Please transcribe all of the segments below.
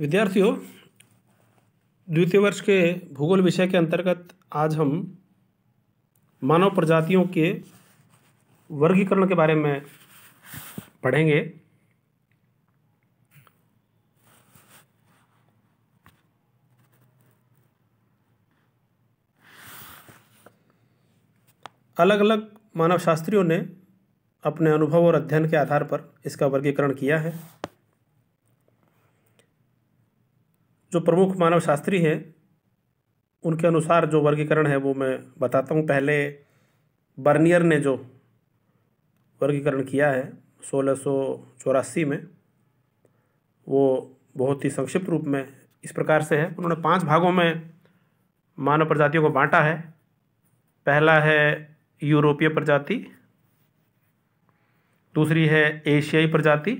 विद्यार्थियों द्वितीय वर्ष के भूगोल विषय के अंतर्गत आज हम मानव प्रजातियों के वर्गीकरण के बारे में पढ़ेंगे अलग अलग मानवशास्त्रियों ने अपने अनुभव और अध्ययन के आधार पर इसका वर्गीकरण किया है जो प्रमुख मानव शास्त्री हैं उनके अनुसार जो वर्गीकरण है वो मैं बताता हूँ पहले बर्नियर ने जो वर्गीकरण किया है सोलह में वो बहुत ही संक्षिप्त रूप में इस प्रकार से है उन्होंने पांच भागों में मानव प्रजातियों को बांटा है पहला है यूरोपीय प्रजाति दूसरी है एशियाई प्रजाति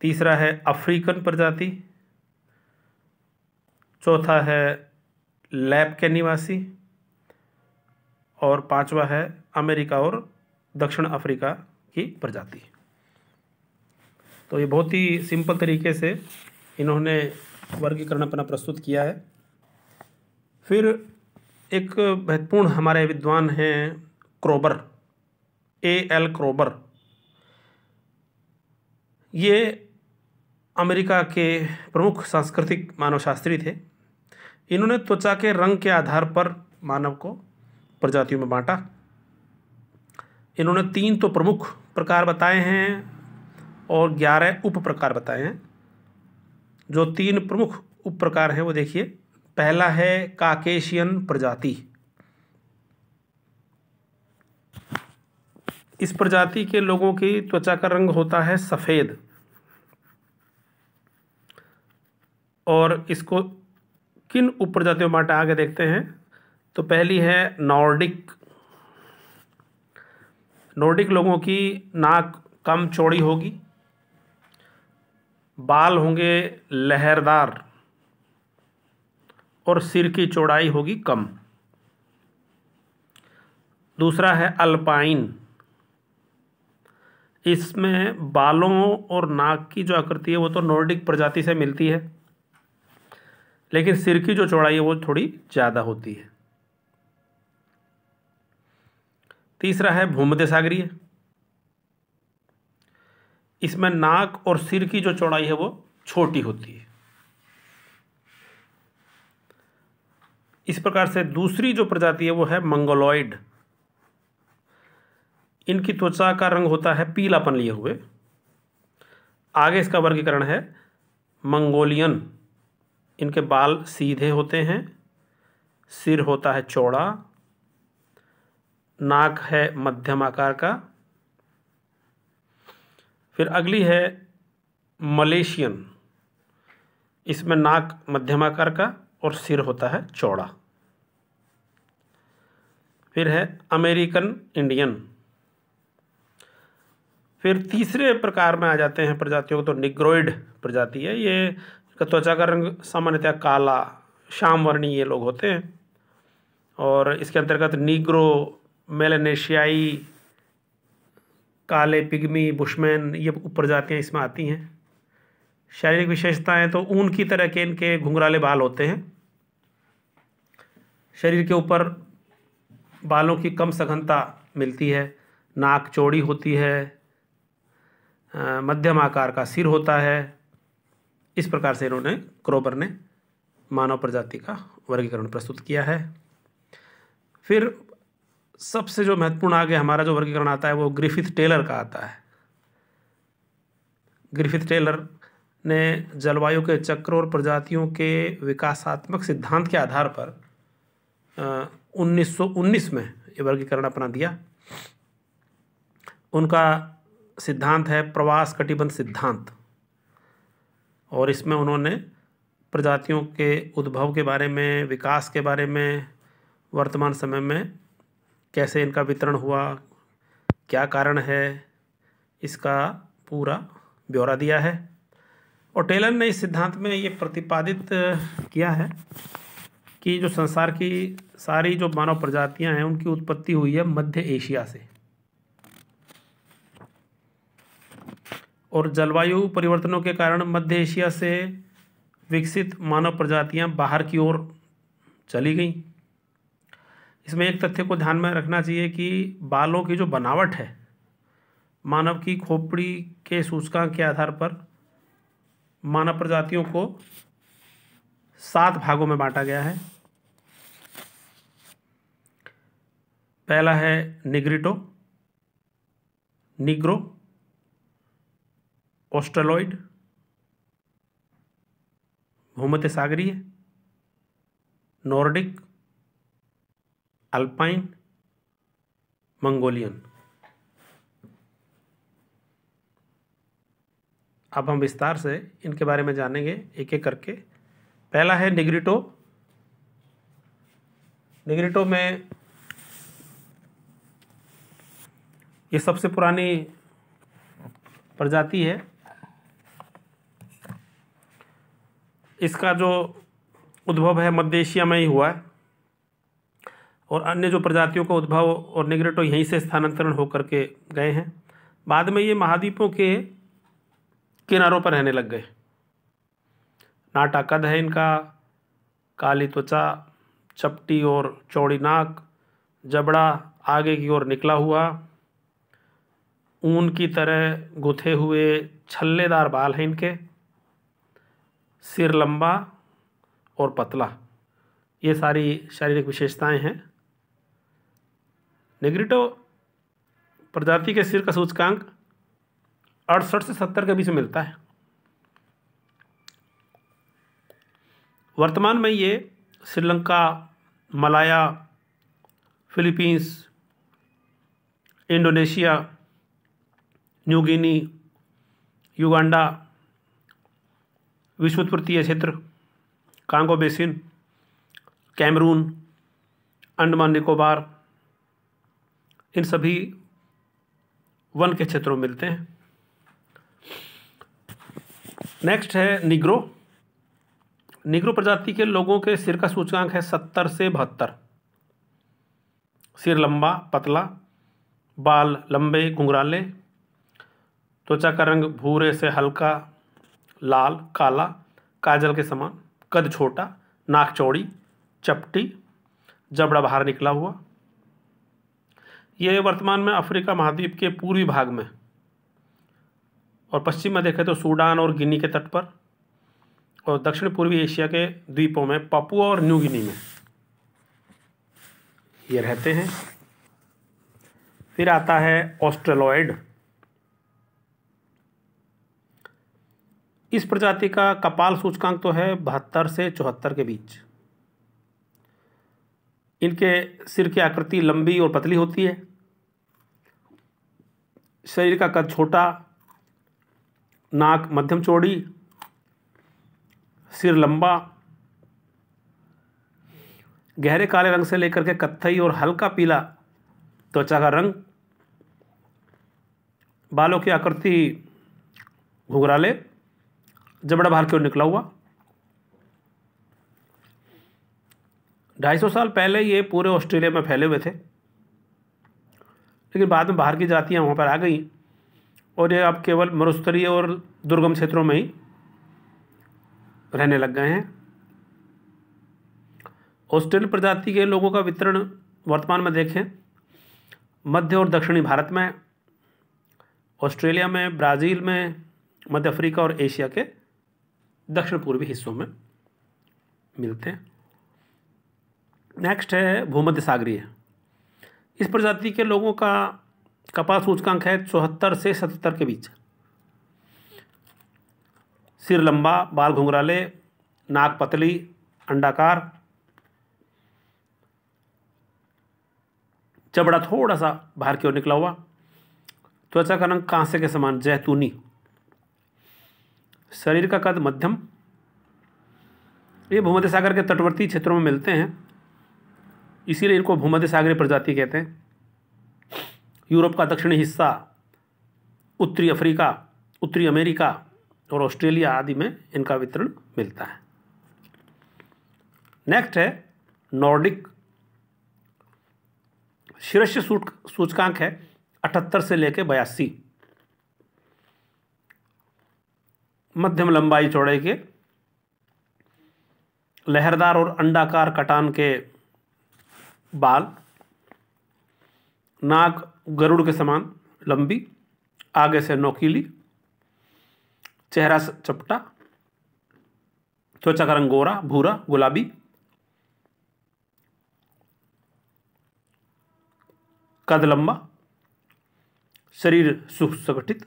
तीसरा है अफ्रीकन प्रजाति चौथा है लैब के निवासी और पांचवा है अमेरिका और दक्षिण अफ्रीका की प्रजाति तो ये बहुत ही सिंपल तरीके से इन्होंने वर्गीकरण अपना प्रस्तुत किया है फिर एक महत्वपूर्ण हमारे विद्वान हैं क्रोबर ए एल क्रोबर ये अमेरिका के प्रमुख सांस्कृतिक मानवशास्त्री थे इन्होंने त्वचा के रंग के आधार पर मानव को प्रजातियों में बांटा इन्होंने तीन तो प्रमुख प्रकार बताए हैं और ग्यारह उप प्रकार बताए हैं जो तीन प्रमुख उप प्रकार हैं वो देखिए पहला है काकेशियन प्रजाति इस प्रजाति के लोगों की त्वचा का रंग होता है सफ़ेद और इसको किन उप प्रजातियों में बांटा आगे देखते हैं तो पहली है नॉर्डिक नॉर्डिक लोगों की नाक कम चौड़ी होगी बाल होंगे लहरदार और सिर की चौड़ाई होगी कम दूसरा है अल्पाइन इसमें बालों और नाक की जो आकृति है वो तो नॉर्डिक प्रजाति से मिलती है लेकिन सिर की जो चौड़ाई है वो थोड़ी ज़्यादा होती है तीसरा है भूमध्य सागरीय इसमें नाक और सिर की जो चौड़ाई है वो छोटी होती है इस प्रकार से दूसरी जो प्रजाति है वो है मंगोलॉइड इनकी त्वचा का रंग होता है पीलापन लिए हुए आगे इसका वर्गीकरण है मंगोलियन इनके बाल सीधे होते हैं सिर होता है चौड़ा नाक है मध्यम आकार का फिर अगली है मलेशियन इसमें नाक मध्यम आकार का और सिर होता है चौड़ा फिर है अमेरिकन इंडियन फिर तीसरे प्रकार में आ जाते हैं प्रजातियों को तो निग्रोइड प्रजाति है ये का त्वचा का रंग सामान्यतः काला श्याम वर्णी ये लोग होते हैं और इसके अंतर्गत नीग्रो मेलेनेशियाई काले पिग्मी बुशमैन ये ऊपर जातियाँ इसमें आती हैं शारीरिक विशेषताएं तो ऊन की तरह के इनके घुंघराले बाल होते हैं शरीर के ऊपर बालों की कम सघनता मिलती है नाक चौड़ी होती है मध्यम आकार का सिर होता है इस प्रकार से इन्होंने क्रोबर ने मानव प्रजाति का वर्गीकरण प्रस्तुत किया है फिर सबसे जो महत्वपूर्ण आगे हमारा जो वर्गीकरण आता है वो ग्रिफिथ टेलर का आता है ग्रिफिथ टेलर ने जलवायु के चक्र और प्रजातियों के विकासात्मक सिद्धांत के आधार पर उन्नीस सौ उन्नीस में ये वर्गीकरण अपना दिया उनका सिद्धांत है प्रवास कटिबंध सिद्धांत और इसमें उन्होंने प्रजातियों के उद्भव के बारे में विकास के बारे में वर्तमान समय में कैसे इनका वितरण हुआ क्या कारण है इसका पूरा ब्यौरा दिया है और टेलर ने इस सिद्धांत में ये प्रतिपादित किया है कि जो संसार की सारी जो मानव प्रजातियां हैं उनकी उत्पत्ति हुई है मध्य एशिया से और जलवायु परिवर्तनों के कारण मध्य एशिया से विकसित मानव प्रजातियां बाहर की ओर चली गईं इसमें एक तथ्य को ध्यान में रखना चाहिए कि बालों की जो बनावट है मानव की खोपड़ी के सूचकांक के आधार पर मानव प्रजातियों को सात भागों में बांटा गया है पहला है निग्रिटो निग्रो ऑस्ट्रलॉइड भूमध्य सागरीय नॉर्डिक अल्पाइन मंगोलियन अब हम विस्तार से इनके बारे में जानेंगे एक एक करके पहला है निग्रिटो निग्रिटो में ये सबसे पुरानी प्रजाति है इसका जो उद्भव है मध्य एशिया में ही हुआ है और अन्य जो प्रजातियों का उद्भव और निगरेटो यहीं से स्थानांतरण होकर के गए हैं बाद में ये महाद्वीपों के किनारों पर रहने लग गए नाटा कद है इनका काली त्वचा चपटी और चौड़ी नाक जबड़ा आगे की ओर निकला हुआ ऊन की तरह गुथे हुए छल्लेदार बाल हैं इनके सिर लंबा और पतला ये सारी शारीरिक विशेषताएं हैं नेग्रिटो प्रजाति के सिर का सूचकांक अड़सठ से सत्तर के बीच मिलता है वर्तमान में ये Sri Lanka Malaya Philippines Indonesia New Guinea Uganda विश्व तृतीय क्षेत्र Congo basin Cameroon Andaman Nicobar इन सभी वन के क्षेत्रों में मिलते हैं नेक्स्ट है निग्रो निग्रो प्रजाति के लोगों के सिर का सूचकांक है सत्तर से बहत्तर सिर लंबा पतला बाल लंबे घुंघराले त्वचा का रंग भूरे से हल्का लाल काला काजल के समान कद छोटा नाक चौड़ी चपटी जबड़ा बाहर निकला हुआ यह वर्तमान में अफ्रीका महाद्वीप के पूर्वी भाग में और पश्चिम में देखें तो सूडान और गिनी के तट पर और दक्षिण पूर्वी एशिया के द्वीपों में पपुआ और न्यू गिनी में ये रहते हैं फिर आता है ऑस्ट्रेलॉयड इस प्रजाति का कपाल सूचकांक तो है बहत्तर से चौहत्तर के बीच इनके सिर की आकृति लंबी और पतली होती है शरीर का कद छोटा नाक मध्यम चौड़ी सिर लंबा गहरे काले रंग से लेकर के कत्थई और हल्का पीला त्वचा का रंग बालों की आकृति घुघराले जबड़ा बाहर क्यों निकला हुआ ढाई सौ साल पहले ये पूरे ऑस्ट्रेलिया में फैले हुए थे लेकिन बाद में बाहर की जातियाँ वहाँ पर आ गई और ये अब केवल मरुस्तरीय और दुर्गम क्षेत्रों में ही रहने लग गए हैं ऑस्ट्रेलियन प्रजाति के लोगों का वितरण वर्तमान में देखें मध्य और दक्षिणी भारत में ऑस्ट्रेलिया में ब्राज़ील में मध्य अफ्रीका और एशिया के दक्षिण पूर्वी हिस्सों में मिलते हैं नेक्स्ट है भूमध्य सागरीय इस प्रजाति के लोगों का कपास सूचकांक है चौहत्तर से सतहत्तर के बीच सिर लंबा बाल घुंघराले नाक पतली अंडाकार चबड़ा थोड़ा सा बाहर की ओर निकला हुआ त्वचा का रंग कांसे के समान जैतूनी शरीर का कद मध्यम ये भूमध्य सागर के तटवर्ती क्षेत्रों में मिलते हैं इसीलिए इनको भूमध्य सागरी प्रजाति कहते हैं यूरोप का दक्षिणी हिस्सा उत्तरी अफ्रीका उत्तरी अमेरिका और ऑस्ट्रेलिया आदि में इनका वितरण मिलता है नेक्स्ट है नॉर्डिक शीर्ष सूचकांक है अठहत्तर से लेकर बयासी मध्यम लंबाई चौड़ाई के लहरदार और अंडाकार कटान के बाल नाक गरुड़ के समान लंबी आगे से नोकीली चेहरा चपटा त्वचा का रंग गोरा भूरा गुलाबी कद लंबा शरीर सुसंगठित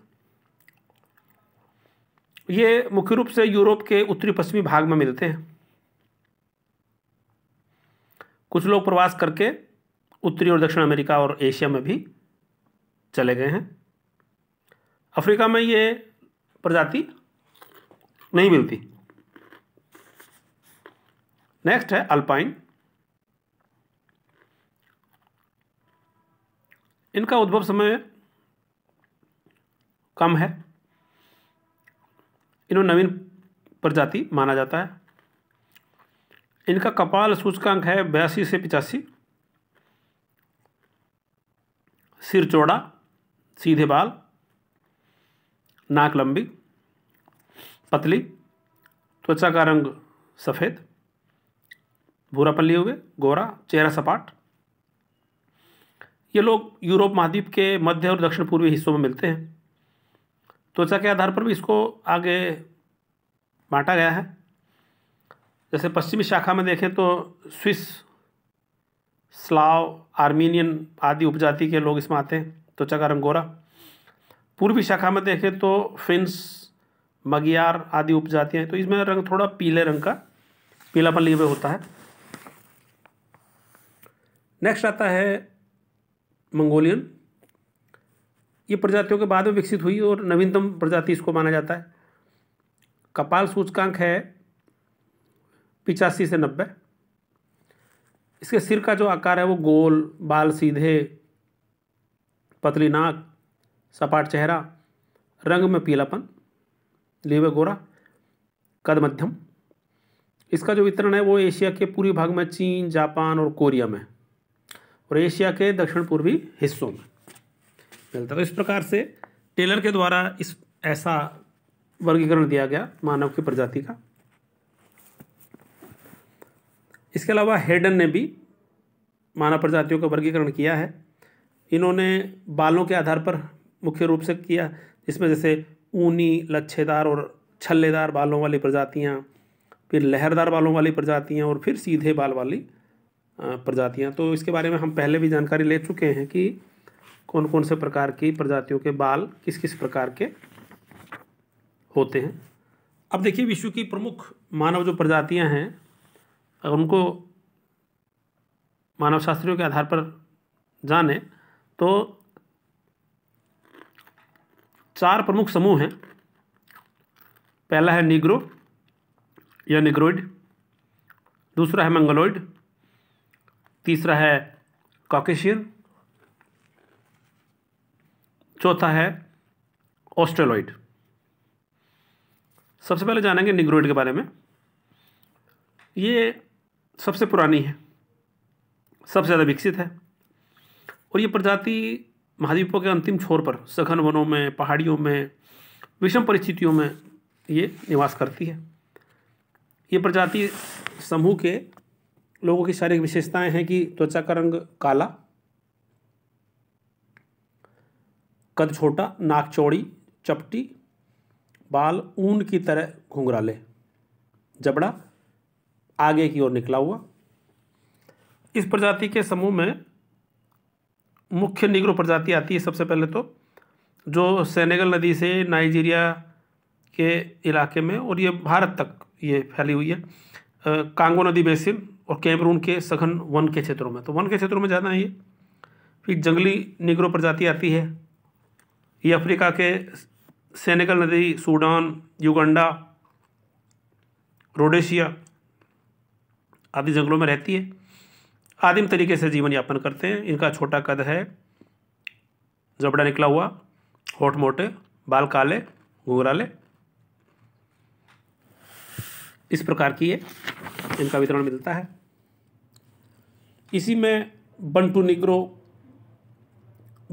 ये मुख्य रूप से यूरोप के उत्तरी पश्चिमी भाग में मिलते हैं कुछ लोग प्रवास करके उत्तरी और दक्षिण अमेरिका और एशिया में भी चले गए हैं अफ्रीका में ये प्रजाति नहीं मिलती नेक्स्ट है अल्पाइन इनका उद्भव समय कम है इन्हों नवीन प्रजाति माना जाता है इनका कपाल सूचकांक है बयासी से पिचासी सिर चौड़ा सीधे बाल नाक लंबी पतली त्वचा का रंग सफ़ेद भूरा पल्ली हुए गोरा चेहरा सपाट ये लोग यूरोप महाद्वीप के मध्य और दक्षिण पूर्वी हिस्सों में मिलते हैं त्वचा के आधार पर भी इसको आगे बांटा गया है जैसे पश्चिमी शाखा में देखें तो स्विस स्लाव आर्मेनियन आदि उपजाति के लोग इसमें आते हैं त्वचा का रंग गोरा पूर्वी शाखा में देखें तो फिन्स मगियार आदि उपजातियाँ तो इसमें रंग थोड़ा पीले रंग का पीलापन लिए हुए होता है नेक्स्ट आता है मंगोलियन ये प्रजातियों के बाद में विकसित हुई और नवीनतम प्रजाति इसको माना जाता है कपाल सूचकांक है पिचासी से नब्बे इसके सिर का जो आकार है वो गोल बाल सीधे पतली नाक सपाट चेहरा रंग में पीलापन लेवे गोरा कद मध्यम इसका जो वितरण है वो एशिया के पूर्वी भाग में चीन जापान और कोरिया में और एशिया के दक्षिण पूर्वी हिस्सों में मिलता तो इस प्रकार से टेलर के द्वारा इस ऐसा वर्गीकरण दिया गया मानव की प्रजाति का इसके अलावा हेडन ने भी मानव प्रजातियों का वर्गीकरण किया है इन्होंने बालों के आधार पर मुख्य रूप से किया जिसमें जैसे ऊनी लच्छेदार और छल्लेदार बालों वाली प्रजातियाँ फिर लहरदार बालों वाली प्रजातियाँ और फिर सीधे बाल वाली प्रजातियाँ तो इसके बारे में हम पहले भी जानकारी ले चुके हैं कि कौन कौन से प्रकार की प्रजातियों के बाल किस किस प्रकार के होते हैं अब देखिए विश्व की प्रमुख मानव जो प्रजातियां हैं अगर उनको मानव शास्त्रियों के आधार पर जाने तो चार प्रमुख समूह हैं पहला है निग्रो या निग्रोइड दूसरा है मंगलोइड तीसरा है कॉकेशियन चौथा है ऑस्ट्रेलॉइड सबसे पहले जानेंगे निग्रोइड के बारे में ये सबसे पुरानी है सबसे ज़्यादा विकसित है और ये प्रजाति महाद्वीपों के अंतिम छोर पर सघन वनों में पहाड़ियों में विषम परिस्थितियों में ये निवास करती है ये प्रजाति समूह के लोगों की शारीरिक विशेषताएं हैं कि त्वचा का रंग काला कद छोटा नाक चौड़ी चपटी बाल ऊन की तरह घुंघराले जबड़ा आगे की ओर निकला हुआ इस प्रजाति के समूह में मुख्य निग्रो प्रजाति आती है सबसे पहले तो जो सेनेगल नदी से नाइजीरिया के इलाके में और ये भारत तक ये फैली हुई है आ, कांगो नदी बेसिन और कैमरून के सघन वन के क्षेत्रों में तो वन के क्षेत्रों में ज़्यादा है ये फिर जंगली निग्रो प्रजाति आती है ये अफ्रीका के सेनेगल नदी सूडान युगंडा रोडेशिया आदि जंगलों में रहती है आदिम तरीके से जीवन यापन करते हैं इनका छोटा कद है जबड़ा निकला हुआ होठ मोटे बाल काले घुघराले इस प्रकार की ये इनका वितरण मिलता है इसी में Bantu Negro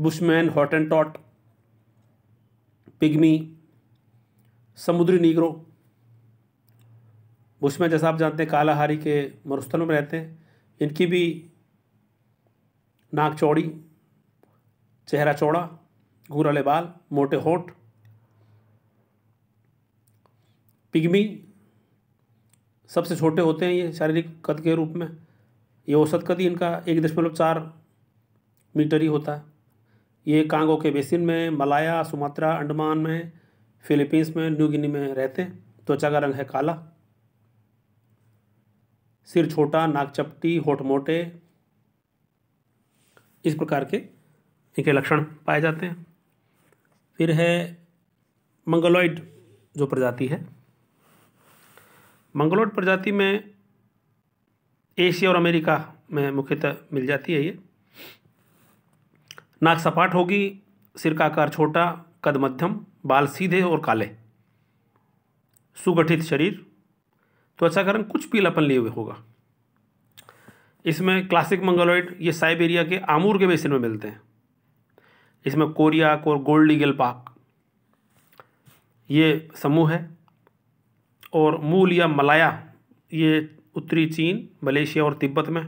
Bushman Hottentot Pygmy समुद्री नीग्रो बुशमैन जैसा आप जानते हैं कालाहारी के मरुस्थलों में रहते हैं इनकी भी नाक चौड़ी चेहरा चौड़ा घूराले बाल मोटे होठ पिग्मी सबसे छोटे होते हैं ये शारीरिक कद के रूप में ये औसत कद ही इनका एक दशमलव चार मीटर ही होता है ये कांगो के बेसिन में मलाया सुमात्रा अंडमान में फिलीपींस में न्यू गिनी में रहते हैं त्वचा का रंग है काला सिर छोटा नाक चपटी होठ मोटे इस प्रकार के इनके लक्षण पाए जाते हैं फिर है मंगलोइड जो प्रजाति है मंगलोइड प्रजाति में एशिया और अमेरिका में मुख्यतः मिल जाती है ये नाक सपाट होगी सिर का आकार छोटा कद मध्यम बाल सीधे और काले सुगठित शरीर त्वचा का रंग कुछ पीलापन लिए हुए होगा इसमें क्लासिक मंगलोइड ये साइबेरिया के आमूर के बेसिन में मिलते हैं इसमें कोरियाक और गोल्ड ईगल पाक ये समूह है और मूल या मलाया ये उत्तरी चीन मलेशिया और तिब्बत में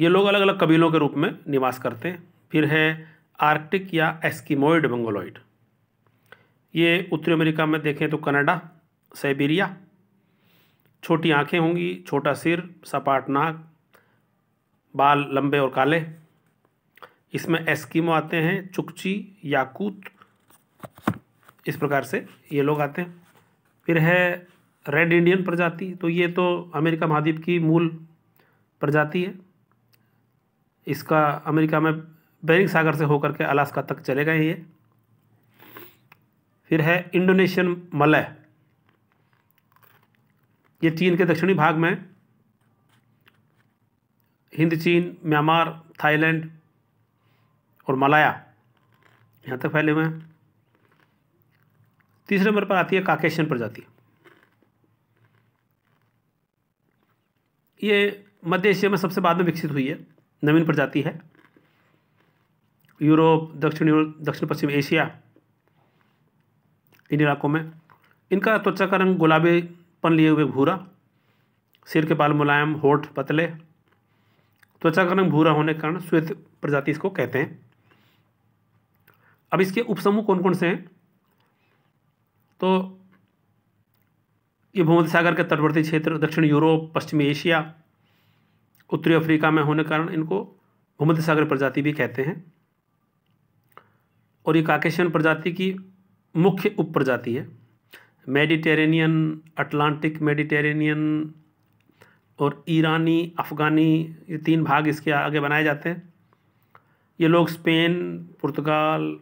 ये लोग अलग अलग कबीलों के रूप में निवास करते हैं फिर है आर्कटिक या एस्किमोइड बंगोलॉइड ये उत्तरी अमेरिका में देखें तो कनाडा साइबेरिया छोटी आँखें होंगी छोटा सिर सपाट नाक बाल लंबे और काले इसमें एस्किमो आते हैं चुकची याकूत इस प्रकार से ये लोग आते हैं फिर है रेड इंडियन प्रजाति तो ये तो अमेरिका महाद्वीप की मूल प्रजाति है इसका अमेरिका में बैरिंग सागर से होकर के अलास्का तक चले गए ये फिर है इंडोनेशियन मलय ये चीन के दक्षिणी भाग में हिंद चीन म्यांमार थाईलैंड और मलाया यहाँ तक फैले हुए हैं तीसरे नंबर पर आती है काकेशियन प्रजाति ये मध्य एशिया में सबसे बाद में विकसित हुई है नवीन प्रजाति है यूरोप दक्षिण दक्षिण पश्चिम एशिया इन इलाकों में इनका त्वचा का रंग गुलाबीपन लिए हुए भूरा सिर के बाल मुलायम होठ पतले त्वचा का रंग भूरा होने के कारण श्वेत प्रजाति इसको कहते हैं अब इसके उपसमूह कौन कौन से हैं तो ये भूमध्य सागर के तटवर्ती क्षेत्र दक्षिण यूरोप पश्चिमी एशिया उत्तरी अफ्रीका में होने कारण इनको भूमध्य सागर प्रजाति भी कहते हैं और ये काकेशियन प्रजाति की मुख्य उप प्रजाति है मेडिटेरेनियन अटलांटिक मेडिटेरेनियन और ईरानी अफ़गानी ये तीन भाग इसके आगे बनाए जाते हैं ये लोग स्पेन पुर्तगाल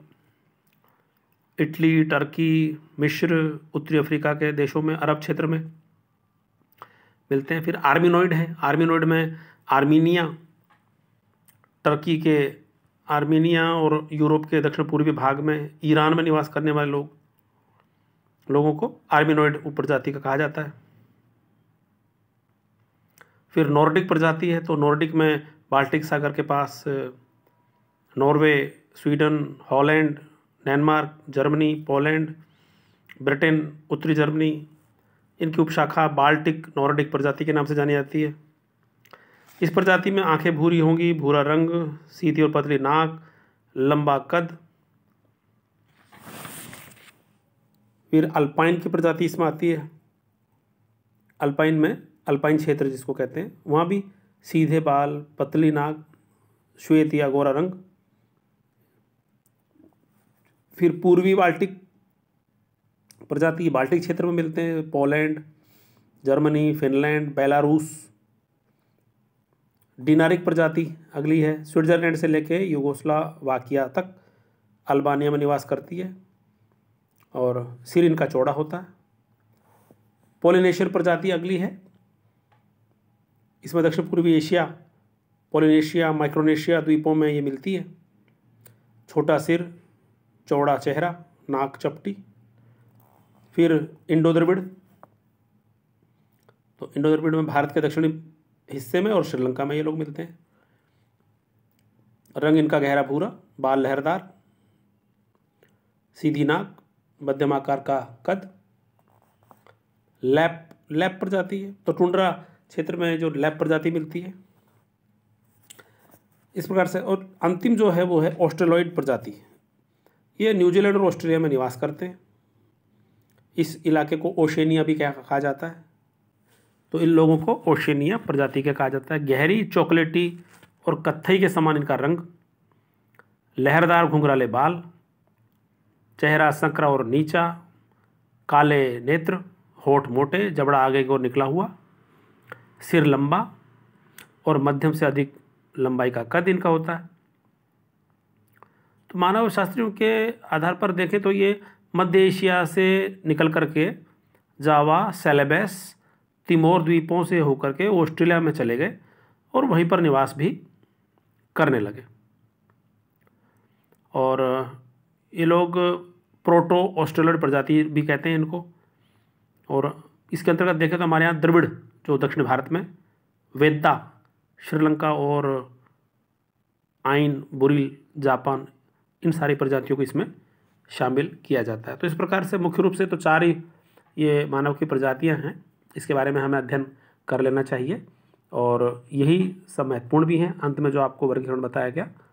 इटली टर्की मिश्र उत्तरी अफ्रीका के देशों में अरब क्षेत्र में मिलते हैं फिर आर्मिनोइड है आर्मिनोइड में आर्मीनिया टर्की के आर्मीनिया और यूरोप के दक्षिण पूर्वी भाग में ईरान में निवास करने वाले लोग लोगों को आर्मिनोइड प्रजाति का कहा जाता है फिर नॉर्डिक प्रजाति है तो नॉर्डिक में बाल्टिक सागर के पास Norway Sweden Holland Denmark Germany Poland Britain उत्तरी जर्मनी इनकी उपशाखा बाल्टिक नॉर्डिक प्रजाति के नाम से जानी जाती है इस प्रजाति में आंखें भूरी होंगी भूरा रंग सीधी और पतली नाक लंबा कद फिर अल्पाइन की प्रजाति इसमें आती है अल्पाइन में अल्पाइन क्षेत्र जिसको कहते हैं वहाँ भी सीधे बाल पतली नाक श्वेत या गोरा रंग फिर पूर्वी बाल्टिक प्रजाति बाल्टिक क्षेत्र में मिलते हैं Poland Germany Finland Belarus Dinaric प्रजाति अगली है स्विट्जरलैंड से लेके युगोसला वाकिया तक अल्बानिया में निवास करती है और सिर इनका चौड़ा होता है पोलिनेशियन प्रजाति अगली है इसमें दक्षिण पूर्वी एशिया पोलिनेशिया माइक्रोनेशिया द्वीपों में ये मिलती है छोटा सिर चौड़ा चेहरा नाक चपटी फिर इंडो द्रविड़ तो इंडो द्रविड़ में भारत के दक्षिणी हिस्से में और श्रीलंका में ये लोग मिलते हैं रंग इनका गहरा भूरा बाल लहरदार सीधी नाक मध्यम आकार का कद लैप लैप प्रजाति है तो टुंड्रा क्षेत्र में जो लैप प्रजाति मिलती है इस प्रकार से और अंतिम जो है वो है ऑस्ट्रेलॉइड प्रजाति ये न्यूजीलैंड और ऑस्ट्रेलिया में निवास करते हैं इस इलाके को ओशेनिया भी कहा जाता है तो इन लोगों को ओशनिया प्रजाति के कहा जाता है गहरी चॉकलेटी और कत्थई के समान इनका रंग लहरदार घुंघराले बाल चेहरा संकरा और नीचा काले नेत्र होठ मोटे जबड़ा आगे की ओर निकला हुआ सिर लंबा और मध्यम से अधिक लंबाई का कद इनका होता है तो मानव शास्त्रियों के आधार पर देखें तो ये मध्य एशिया से निकल कर के जावा सेलेबस तिमोर द्वीपों से होकर के ऑस्ट्रेलिया में चले गए और वहीं पर निवास भी करने लगे और ये लोग प्रोटो ऑस्ट्रेलियड प्रजाति भी कहते हैं इनको और इसके अंतर्गत देखें तो हमारे यहाँ द्रविड़ जो दक्षिण भारत में वेद्दा श्रीलंका और आइन बुरिल जापान इन सारी प्रजातियों को इसमें शामिल किया जाता है तो इस प्रकार से मुख्य रूप से तो चार ही ये मानव की प्रजातियाँ हैं इसके बारे में हमें अध्ययन कर लेना चाहिए और यही सब महत्वपूर्ण भी हैं अंत में जो आपको वर्गीकरण बताया गया